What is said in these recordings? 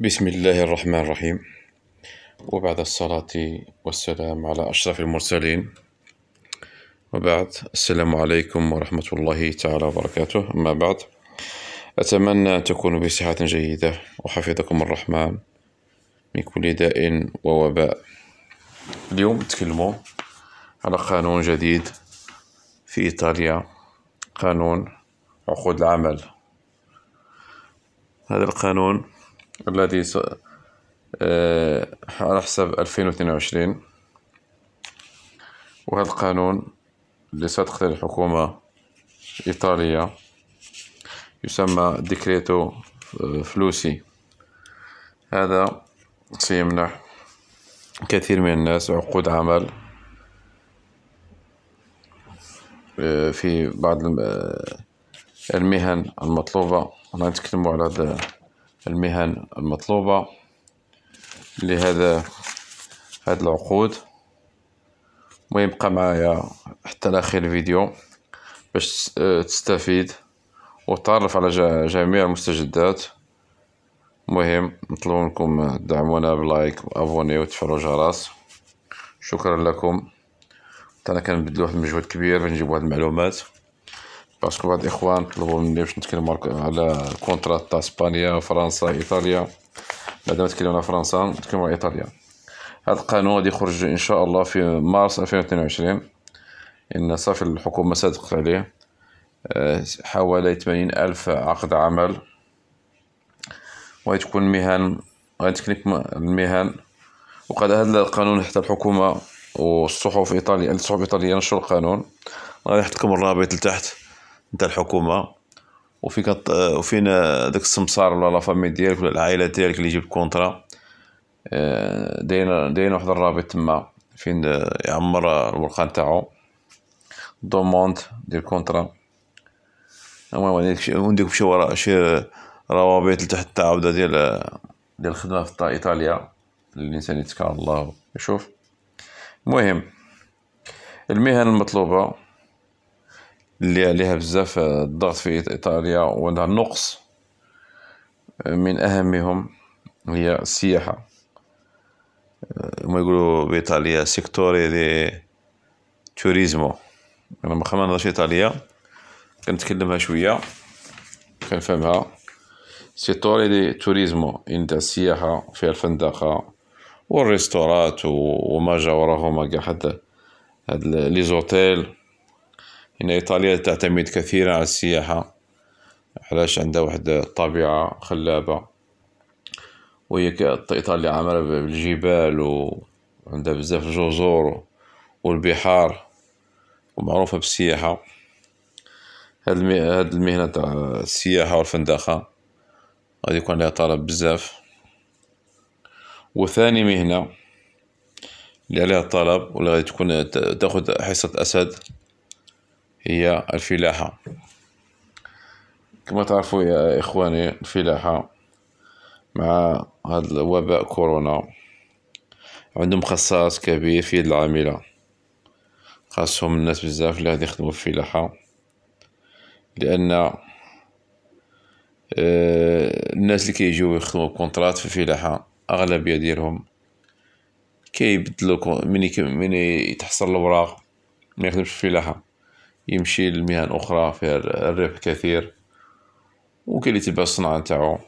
بسم الله الرحمن الرحيم وبعد الصلاة والسلام على أشرف المرسلين وبعد السلام عليكم ورحمة الله تعالى وبركاته أما بعد أتمنى أن تكونوا بصحة جيدة وحفظكم الرحمن من كل داء ووباء اليوم نتكلموا على قانون جديد في إيطاليا قانون عقود العمل هذا القانون الذي س... آه، على حساب 2022 وهذا القانون اللي ستقترح الحكومة الإيطالية يسمى ديكريتو فلوسي هذا سيمنح كثير من الناس عقود عمل آه، في بعض آه، المهن المطلوبة أنا نتكلم على هذا المهن المطلوبة لهذا هاد العقود ويبقى معايا حتى لاخر الفيديو باش تستفيد وتعرف على جميع المستجدات مهم نطلب منكم دعمونا بلايك وابوني وتفعلوا الجرس شكرا لكم حتى انا كنبذل واحد المجهود كبير باش نجيب واحد المعلومات باسكو بعض الاخوان طلبوا مني باش نتكلم على كونترا تاع اسبانيا فرنسا ايطاليا بعد ما تكلمنا فرنسا نتكلم على ايطاليا هذا القانون غادي يخرج ان شاء الله في مارس 2022 ان صافي الحكومه صادقت عليه حوالي 80 الف عقد عمل وغتكون مهن غنتكلم المهن وقد هذا القانون حتى الحكومه والصحف الايطاليه الصحف الايطاليه نشروا القانون غادي نحط لكم الرابط لتحت نتاع الحكومه وفين كت... وفين داك السمسار ولا لا فامي ديالك ولا العائله ديالك اللي يجيب كونترا آه، داين داين واحد الرابط تما فين آه، يعمر الورقه نتاعو دوموند ديال كونترا المهم عندك شي ورا شي روابط لتحت التعاوده ديال آه، ديال الخدمه في ايطاليا الانسان يتكال الله يشوف المهم المهن المطلوبه اللي عليها بزاف آه، الضغط في إيطاليا وعندها نقص آه، من أهمهم هي السياحة آه، ما يقولوا بإيطاليا سيكتوري دي توريزمو أنا ما خمنهاش إيطاليا كنتكلمها شوية كنفهمها سيكتوري دي توريزمو انت السياحة فيها الفندقة والريستورات وما جا كاع حتى هاد لي زوتيل إن إيطاليا تعتمد كثيرا على السياحة علاش عندها واحد الطبيعة خلابة وهي إيطاليا عامرة بالجبال وعندها بزاف الجزر والبحار ومعروفة بالسياحة هاد, هاد المهنة تاع السياحة والفندقة غادي يكون عليها طلب بزاف وثاني مهنة اللي عليها طلب واللي غادي تكون تاخد حصة أسد هي الفلاحة كما تعرفوا يا إخواني الفلاحة مع هذا الوباء كورونا عندهم خصاص كبير في يد العاملة خاصهم الناس بزاف اللي غادي يخدموا في الفلاحة لأن آه، الناس اللي كيجيو يخدموا كونترات في الفلاحة أغلبية ديالهم كيبدلو مني, ملي يتحصل الأوراق ما يخدمش في الفلاحة يمشي لمهن أخرى فيها الربح كثير وكاين اللي تبع الصنعة نتاعو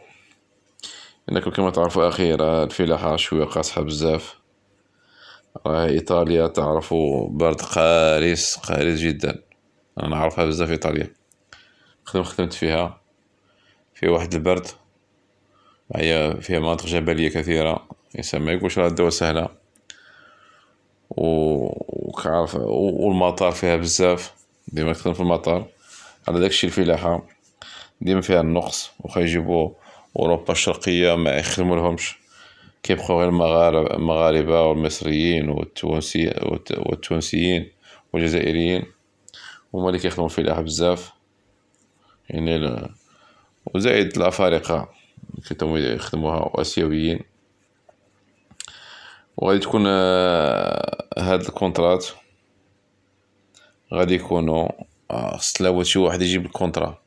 انكم كما تعرفوا أخيرا الفلاحة شوية قاصحة بزاف راهي إيطاليا تعرفوا برد قارس قارس جدا أنا نعرفها بزاف إيطاليا خدم خدمت فيها في واحد البرد هي فيها مناطق جبلية كثيرة الإنسان ما يقولش راه الدواء سهلة و... وكعرف والمطار فيها بزاف ديما كتخدم في المطار على داكشي الفلاحة ديما فيها النقص وخا يجيبو اوروبا الشرقية ما يخدمو لهمش كيبقاو غير المغاربة والمصريين والتونسي والتونسيين والجزائريين هما اللي كيخدمو الفلاحة بزاف يعني ل... وزائد الافارقة كيتم يخدموها واسيويين وغادي تكون آه، هاد الكونترات غادي يكونوا آه، خص آه شي واحد يجيب الكونترا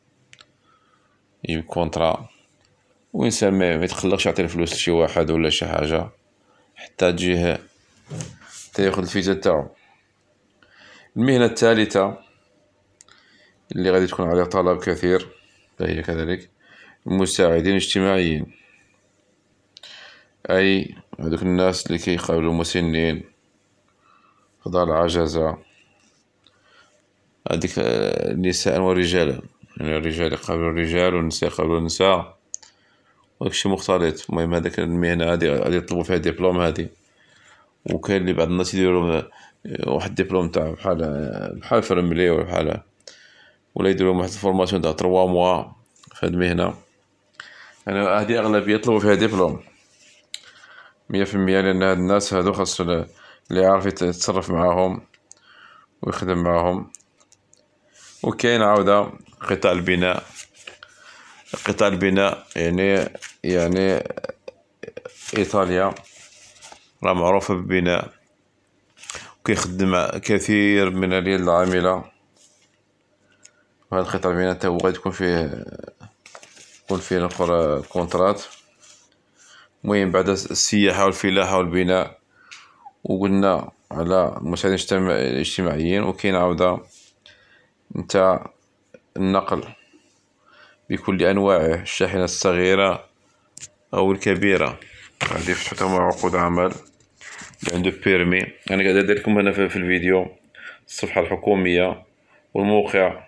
يجيب الكونترا وانسان ما يتخلقش يعطي الفلوس لشي واحد ولا شي حاجه حتى تجيه حتى ياخذ الفيزا تاعو المهنه الثالثه اللي غادي تكون عليها طلب كثير فهي كذلك المساعدين الاجتماعيين اي هذوك الناس اللي كيقابلوا مسنين في دار العجزه هذيك آه، نساء ورجالا يعني الرجال يقابلوا الرجال والنساء يقابلوا النساء وهادشي مختلط المهم هذاك المهنة هادي غادي يطلبوا فيها ديبلوم هادي وكاين اللي بعض الناس يديروا آه، واحد ديبلوم تاع بحال آه، بحال فرملي ولا بحال ولا يديروا واحد الفورماسيون تاع 3 موا في هاد المهنة يعني هادي أغلبية يطلبوا فيها ديبلوم مية في المية لأن هاد الناس هادو خاصو اللي يعرف يتصرف معاهم ويخدم معاهم وكاين عاودة قطاع البناء قطاع البناء يعني يعني إيطاليا راه معروفة بالبناء وكيخدم كثير من اليد العاملة وهاد القطاع البناء تا هو تكون فيه تكون فيه نقرا كونترات المهم بعد السياحة والفلاحة والبناء وقلنا على المساعدين الاجتماعيين وكاين عاوده نتاع النقل بكل أنواعه الشاحنة الصغيرة أو الكبيرة غادي يفتحوا تما عقود عمل اللي عنده بيرمي أنا قاعد ندير لكم هنا في الفيديو الصفحة الحكومية والموقع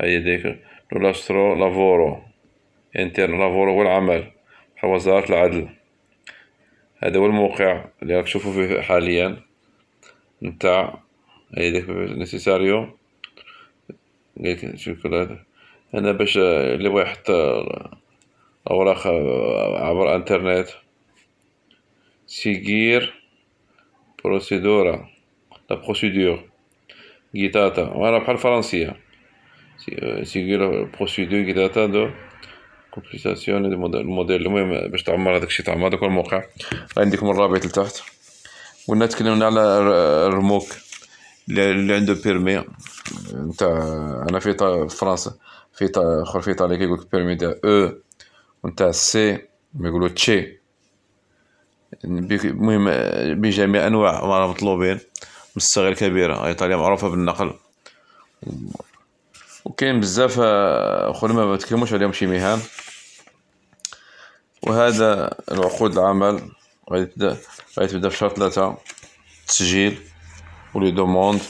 هي ديك لاسترو لافورو انتر لافورو هو العمل وزارة العدل هذا هو الموقع اللي راك تشوفوا فيه حاليا نتاع هي ديك نسيساريو لكن شكرا هذا انا باش اللي بغى يحط اوراق عبر انترنت سيغير بروسيدورا لا بروسيدور غيتاتا وانا بحال الفرنسيه سيغير بروسيدور غيتاتا دو كومبليساسيون الموديل المهم باش تعمر هذاك الشيء تعمر هذاك الموقع عندكم الرابط لتحت قلنا تكلمنا على الرموك اللي عنده بيرمي نتاع انا في فرنسا في اخر في ايطاليا كيقول لك بيرمي تاع او ونتاع سي ما يقولوا تشي المهم بجميع انواع ما مطلوبين من الصغير كبيره ايطاليا معروفه بالنقل وكاين بزاف اخرين ما بتكلموش عليهم شي مهام وهذا العقود العمل غادي تبدا غادي تبدا في شهر ثلاثة تسجيل ولي دوموند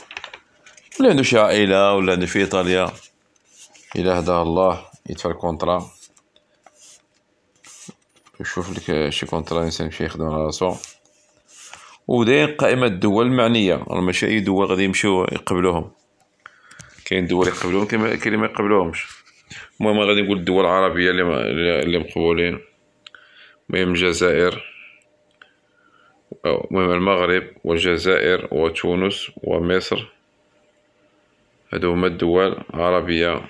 اللي عنده شي عائله ولا عنده في ايطاليا الى هداه الله يدفع الكونترا يشوف لك شي كونترا الانسان يمشي يخدم على راسو داير قائمه الدول المعنيه راه ماشي اي دول غادي يمشيو يقبلوهم كاين دول يقبلوهم كاين لي ما يقبلوهمش المهم غادي نقول الدول العربيه اللي اللي مقبولين المهم الجزائر المهم المغرب والجزائر وتونس ومصر هادو هما الدول العربية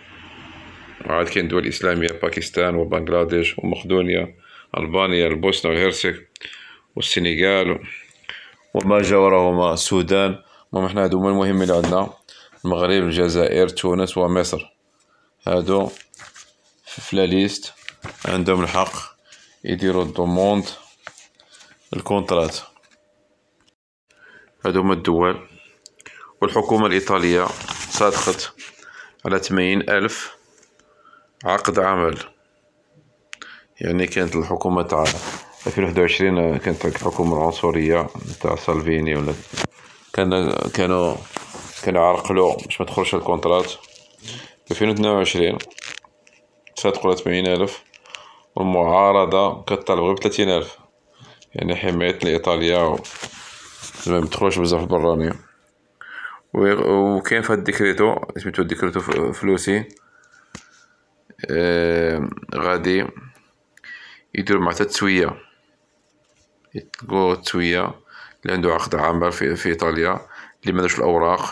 وعاد كاين دول إسلامية باكستان وبنغلاديش ومقدونيا ألبانيا البوسنة والهرسك والسنغال وما جاورهما السودان المهم حنا هادو هما المهمين اللي عندنا المغرب الجزائر تونس ومصر هادو في لا ليست عندهم الحق يديروا الدوموند الكونترات هذوما الدول والحكومة الإيطالية صادقت على ثمانين ألف عقد عمل يعني كانت الحكومة تاع ألفين وواحد وعشرين كانت الحكومة العنصرية تاع سالفيني ولا كان كانوا كانوا عرقلو باش ما تخرجش الكونترات ألفين وثنين وعشرين صادقوا على ثمانين ألف والمعارضة كانت غير بثلاثين ألف يعني حماية الإيطالية ما يدخلوش بزاف البراني وكاين في هاد الديكريتو سميتو ديكريتو فلوسي آه غادي يديرو مع تسوية يتقو تسوية اللي عنده عقد عمل في, في إيطاليا اللي ما الأوراق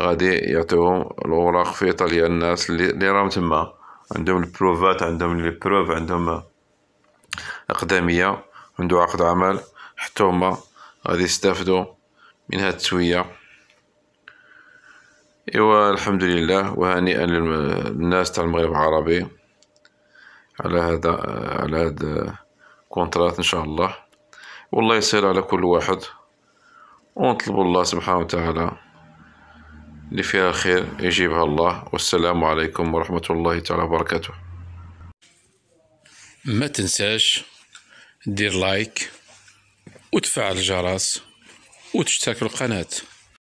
غادي يعطيو الأوراق في إيطاليا الناس اللي, اللي راهم تما عندهم البروفات عندهم لي بروف عندهم أقدمية عنده عقد عمل حتى هما غادي يستافدوا من هاد التويه ايوا الحمد لله وهنيئا للناس تاع المغرب العربي على هذا على هذا كونترات ان شاء الله والله يسهل على كل واحد ونطلب الله سبحانه وتعالى اللي فيها خير يجيبها الله والسلام عليكم ورحمة الله تعالى وبركاته ما تنساش دير لايك وتفعل الجرس وتشترك في القناه